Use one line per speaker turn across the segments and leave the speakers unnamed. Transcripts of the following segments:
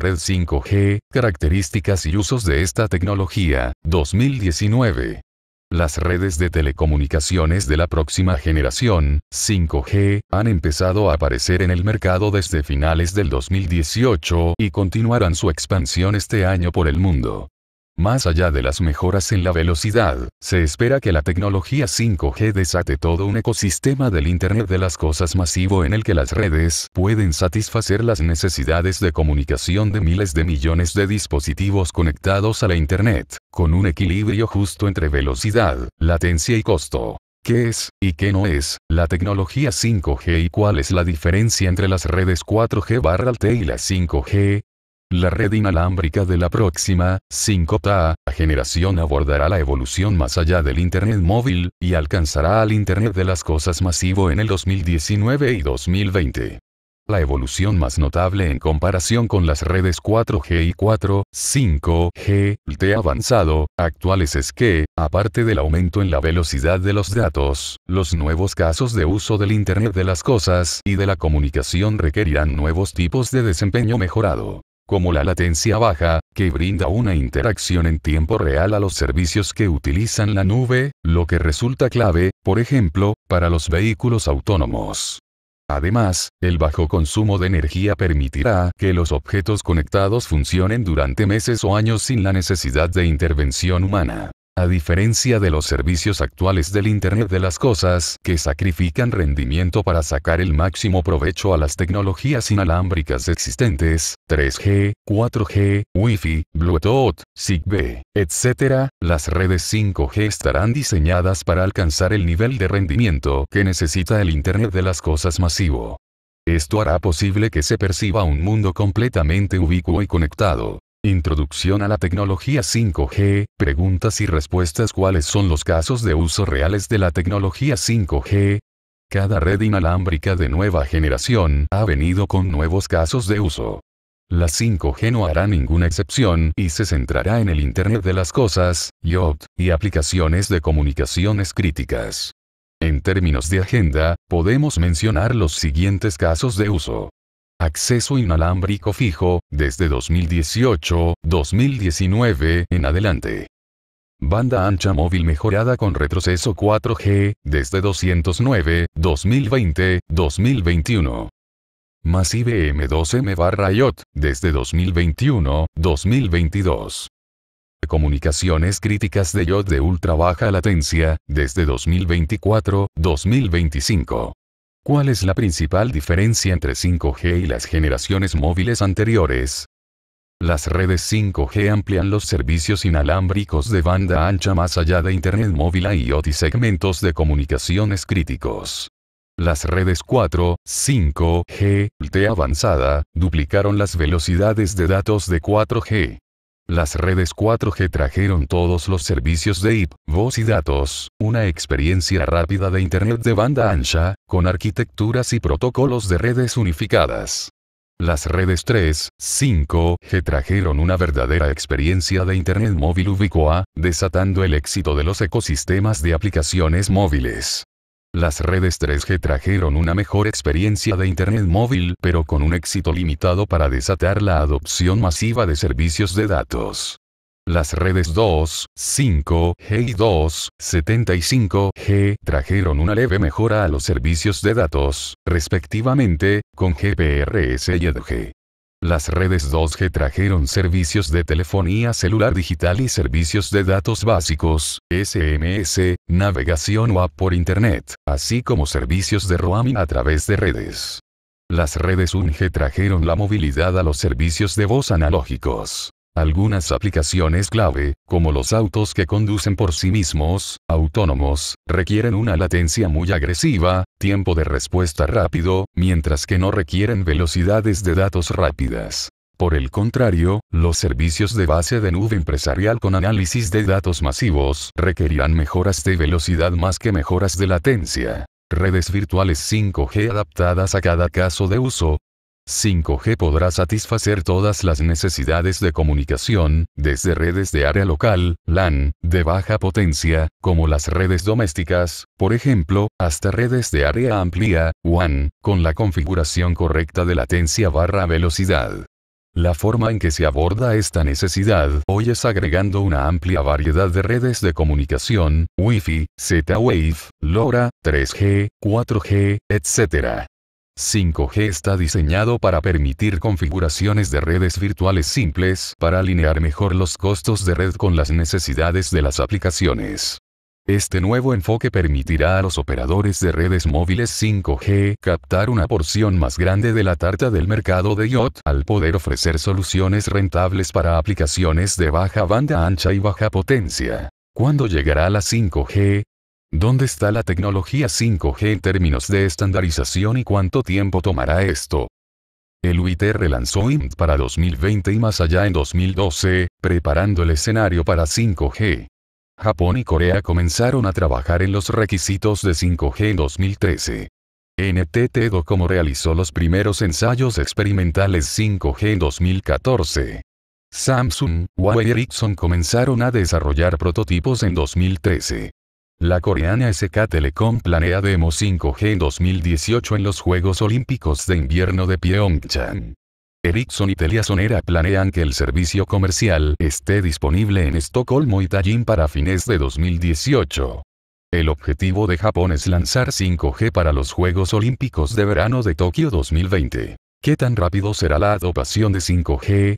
Red 5G, características y usos de esta tecnología, 2019. Las redes de telecomunicaciones de la próxima generación, 5G, han empezado a aparecer en el mercado desde finales del 2018 y continuarán su expansión este año por el mundo. Más allá de las mejoras en la velocidad, se espera que la tecnología 5G desate todo un ecosistema del Internet de las Cosas masivo en el que las redes pueden satisfacer las necesidades de comunicación de miles de millones de dispositivos conectados a la Internet, con un equilibrio justo entre velocidad, latencia y costo. ¿Qué es, y qué no es, la tecnología 5G y cuál es la diferencia entre las redes 4G barra T y las 5G? La red inalámbrica de la próxima, 5TA, generación abordará la evolución más allá del Internet móvil, y alcanzará al Internet de las cosas masivo en el 2019 y 2020. La evolución más notable en comparación con las redes 4G y 4, 5G, T avanzado, actuales es que, aparte del aumento en la velocidad de los datos, los nuevos casos de uso del Internet de las cosas y de la comunicación requerirán nuevos tipos de desempeño mejorado como la latencia baja, que brinda una interacción en tiempo real a los servicios que utilizan la nube, lo que resulta clave, por ejemplo, para los vehículos autónomos. Además, el bajo consumo de energía permitirá que los objetos conectados funcionen durante meses o años sin la necesidad de intervención humana a diferencia de los servicios actuales del Internet de las Cosas, que sacrifican rendimiento para sacar el máximo provecho a las tecnologías inalámbricas existentes, 3G, 4G, Wi-Fi, Bluetooth, Zigbee, etc., las redes 5G estarán diseñadas para alcanzar el nivel de rendimiento que necesita el Internet de las Cosas masivo. Esto hará posible que se perciba un mundo completamente ubicuo y conectado, Introducción a la tecnología 5G, preguntas y respuestas ¿Cuáles son los casos de uso reales de la tecnología 5G? Cada red inalámbrica de nueva generación ha venido con nuevos casos de uso. La 5G no hará ninguna excepción y se centrará en el Internet de las Cosas, IoT, y aplicaciones de comunicaciones críticas. En términos de agenda, podemos mencionar los siguientes casos de uso acceso inalámbrico fijo, desde 2018, 2019 en adelante. Banda ancha móvil mejorada con retroceso 4G, desde 209, 2020, 2021. Más m 2M barra IOT, desde 2021, 2022. Comunicaciones críticas de IOT de ultra baja latencia, desde 2024, 2025. ¿Cuál es la principal diferencia entre 5G y las generaciones móviles anteriores? Las redes 5G amplían los servicios inalámbricos de banda ancha más allá de Internet móvil a IoT segmentos de comunicaciones críticos. Las redes 4, 5G, LTE avanzada, duplicaron las velocidades de datos de 4G. Las redes 4G trajeron todos los servicios de IP, voz y datos, una experiencia rápida de Internet de banda ancha, con arquitecturas y protocolos de redes unificadas. Las redes 3, 5G trajeron una verdadera experiencia de Internet móvil ubicua, desatando el éxito de los ecosistemas de aplicaciones móviles. Las redes 3G trajeron una mejor experiencia de Internet móvil pero con un éxito limitado para desatar la adopción masiva de servicios de datos. Las redes 2, 5G y 2, 75G trajeron una leve mejora a los servicios de datos, respectivamente, con GPRS y EDG. Las redes 2G trajeron servicios de telefonía celular digital y servicios de datos básicos, SMS, navegación o app por Internet, así como servicios de roaming a través de redes. Las redes 1G trajeron la movilidad a los servicios de voz analógicos. Algunas aplicaciones clave, como los autos que conducen por sí mismos, autónomos, requieren una latencia muy agresiva, tiempo de respuesta rápido, mientras que no requieren velocidades de datos rápidas. Por el contrario, los servicios de base de nube empresarial con análisis de datos masivos requerirán mejoras de velocidad más que mejoras de latencia. Redes virtuales 5G adaptadas a cada caso de uso, 5G podrá satisfacer todas las necesidades de comunicación, desde redes de área local, LAN, de baja potencia, como las redes domésticas, por ejemplo, hasta redes de área amplia, WAN, con la configuración correcta de latencia barra velocidad. La forma en que se aborda esta necesidad hoy es agregando una amplia variedad de redes de comunicación, Wi-Fi, Z-Wave, LoRa, 3G, 4G, etc. 5G está diseñado para permitir configuraciones de redes virtuales simples para alinear mejor los costos de red con las necesidades de las aplicaciones. Este nuevo enfoque permitirá a los operadores de redes móviles 5G captar una porción más grande de la tarta del mercado de IoT al poder ofrecer soluciones rentables para aplicaciones de baja banda ancha y baja potencia. Cuando llegará la 5G, ¿Dónde está la tecnología 5G en términos de estandarización y cuánto tiempo tomará esto? El UIT relanzó IMT para 2020 y más allá en 2012, preparando el escenario para 5G. Japón y Corea comenzaron a trabajar en los requisitos de 5G en 2013. NTT Docomo realizó los primeros ensayos experimentales 5G en 2014. Samsung, Huawei y Ericsson comenzaron a desarrollar prototipos en 2013. La coreana SK Telecom planea demo 5G en 2018 en los Juegos Olímpicos de Invierno de Pyeongchang. Ericsson y Sonera planean que el servicio comercial esté disponible en Estocolmo y Tallinn para fines de 2018. El objetivo de Japón es lanzar 5G para los Juegos Olímpicos de Verano de Tokio 2020. ¿Qué tan rápido será la adopción de 5G?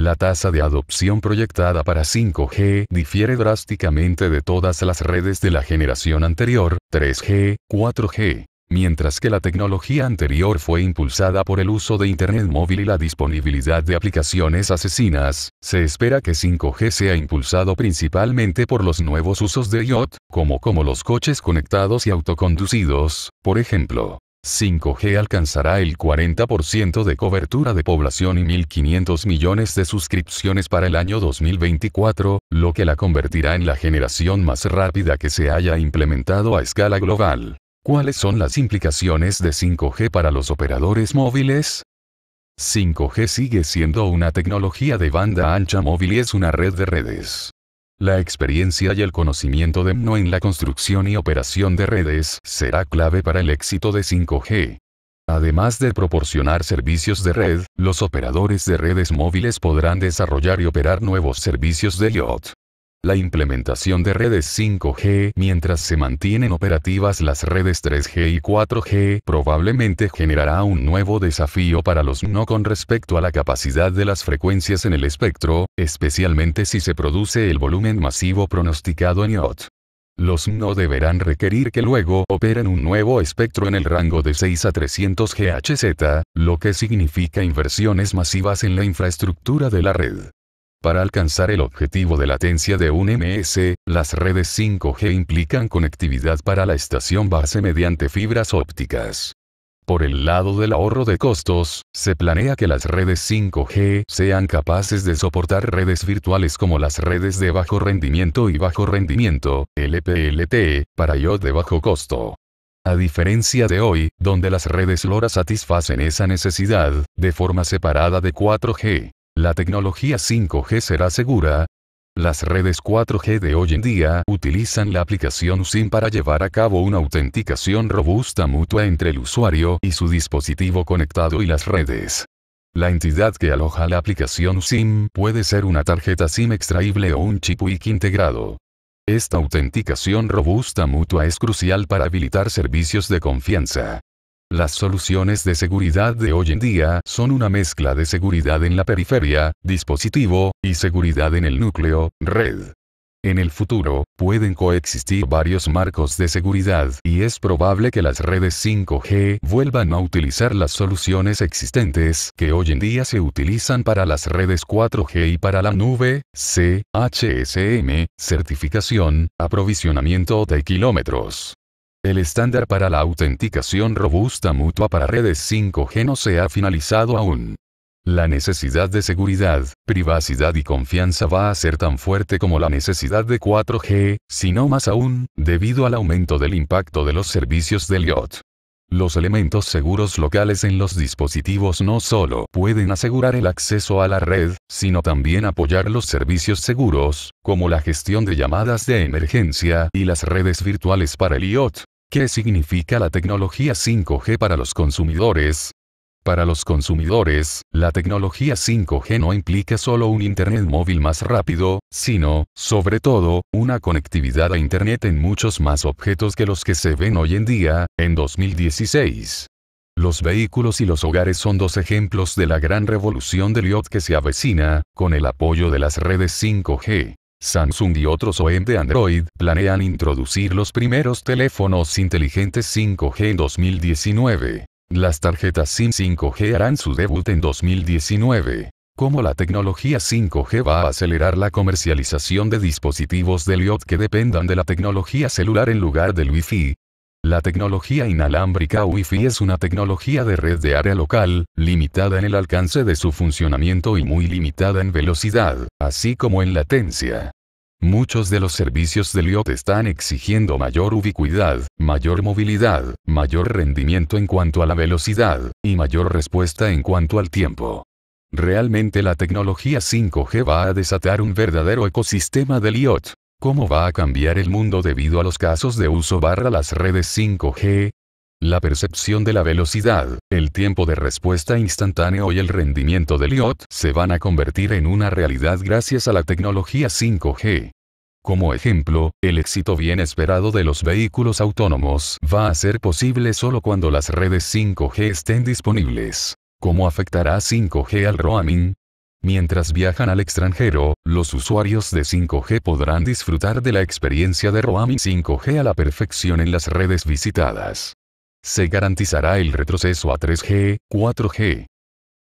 La tasa de adopción proyectada para 5G difiere drásticamente de todas las redes de la generación anterior, 3G, 4G. Mientras que la tecnología anterior fue impulsada por el uso de Internet móvil y la disponibilidad de aplicaciones asesinas, se espera que 5G sea impulsado principalmente por los nuevos usos de IoT, como como los coches conectados y autoconducidos, por ejemplo. 5G alcanzará el 40% de cobertura de población y 1.500 millones de suscripciones para el año 2024, lo que la convertirá en la generación más rápida que se haya implementado a escala global. ¿Cuáles son las implicaciones de 5G para los operadores móviles? 5G sigue siendo una tecnología de banda ancha móvil y es una red de redes la experiencia y el conocimiento de MNO en la construcción y operación de redes será clave para el éxito de 5G. Además de proporcionar servicios de red, los operadores de redes móviles podrán desarrollar y operar nuevos servicios de IoT. La implementación de redes 5G mientras se mantienen operativas las redes 3G y 4G probablemente generará un nuevo desafío para los NO con respecto a la capacidad de las frecuencias en el espectro, especialmente si se produce el volumen masivo pronosticado en IoT. Los NO deberán requerir que luego operen un nuevo espectro en el rango de 6 a 300 GHz, lo que significa inversiones masivas en la infraestructura de la red. Para alcanzar el objetivo de latencia de un MS, las redes 5G implican conectividad para la estación base mediante fibras ópticas. Por el lado del ahorro de costos, se planea que las redes 5G sean capaces de soportar redes virtuales como las redes de bajo rendimiento y bajo rendimiento, LPLT, para IoT de bajo costo. A diferencia de hoy, donde las redes LoRa satisfacen esa necesidad, de forma separada de 4G. ¿La tecnología 5G será segura? Las redes 4G de hoy en día utilizan la aplicación SIM para llevar a cabo una autenticación robusta mutua entre el usuario y su dispositivo conectado y las redes. La entidad que aloja la aplicación SIM puede ser una tarjeta SIM extraíble o un chip WIC integrado. Esta autenticación robusta mutua es crucial para habilitar servicios de confianza. Las soluciones de seguridad de hoy en día son una mezcla de seguridad en la periferia, dispositivo, y seguridad en el núcleo, red. En el futuro, pueden coexistir varios marcos de seguridad y es probable que las redes 5G vuelvan a utilizar las soluciones existentes que hoy en día se utilizan para las redes 4G y para la nube, CHSM, certificación, aprovisionamiento de kilómetros. El estándar para la autenticación robusta mutua para redes 5G no se ha finalizado aún. La necesidad de seguridad, privacidad y confianza va a ser tan fuerte como la necesidad de 4G, si no más aún, debido al aumento del impacto de los servicios del IoT. Los elementos seguros locales en los dispositivos no solo pueden asegurar el acceso a la red, sino también apoyar los servicios seguros, como la gestión de llamadas de emergencia y las redes virtuales para el IoT. ¿Qué significa la tecnología 5G para los consumidores? Para los consumidores, la tecnología 5G no implica solo un Internet móvil más rápido, sino, sobre todo, una conectividad a Internet en muchos más objetos que los que se ven hoy en día, en 2016. Los vehículos y los hogares son dos ejemplos de la gran revolución de IoT que se avecina, con el apoyo de las redes 5G. Samsung y otros OEM de Android planean introducir los primeros teléfonos inteligentes 5G en 2019. Las tarjetas SIM 5G harán su debut en 2019. Como la tecnología 5G va a acelerar la comercialización de dispositivos de LIOT que dependan de la tecnología celular en lugar del Wi-Fi, la tecnología inalámbrica Wi-Fi es una tecnología de red de área local, limitada en el alcance de su funcionamiento y muy limitada en velocidad, así como en latencia. Muchos de los servicios del IoT están exigiendo mayor ubicuidad, mayor movilidad, mayor rendimiento en cuanto a la velocidad, y mayor respuesta en cuanto al tiempo. Realmente la tecnología 5G va a desatar un verdadero ecosistema del IoT, ¿Cómo va a cambiar el mundo debido a los casos de uso barra las redes 5G? La percepción de la velocidad, el tiempo de respuesta instantáneo y el rendimiento del IoT se van a convertir en una realidad gracias a la tecnología 5G. Como ejemplo, el éxito bien esperado de los vehículos autónomos va a ser posible solo cuando las redes 5G estén disponibles. ¿Cómo afectará 5G al roaming? Mientras viajan al extranjero, los usuarios de 5G podrán disfrutar de la experiencia de Roaming 5G a la perfección en las redes visitadas. Se garantizará el retroceso a 3G, 4G,